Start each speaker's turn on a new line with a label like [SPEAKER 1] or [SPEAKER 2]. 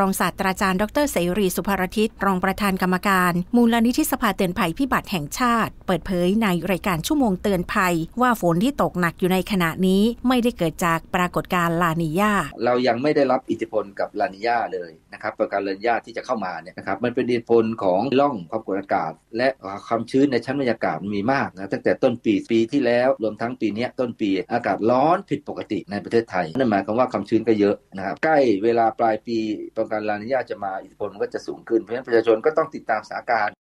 [SPEAKER 1] รองศาสตราจารย์ดรเสรีสุภารทิตรองประธานกรรมการ มูลนิธิสภาเตือนภัยพิบัติแห่งชาติ เปิดเผยในรายการชั่วโมงเตือนภัย ว่าฝนที่ตกหนักอยู่ในขณะนี้ ไม่ได้เกิดจากปรากฏการณ์ลานียา
[SPEAKER 2] เรายังไม่ได้รับอิทธิพลกับลานียาเลยนะครับปรากฏการณ์ลานียาที่จะเข้ามาเนี่ยนะครับมันเป็นอิทธิพลของล่องความกดอากาศ และความชื้นในชั้นบรรยากาศมีมากนะตั้งแต่ต้นปีปีที่แล้วรวมทั้งปีนี้ต้นปีอากาศร้อนผิดปกติในประเทศไทย นั่นหมายความว่าความชื้นก็เยอะนะครับใกล้เวลาปลายปีประการลานิยาจะมาอิทธิพลมันก็จะสูงขึ้น เพราะฉะนั้นประชาชนก็ต้องติดตามสถานการณ์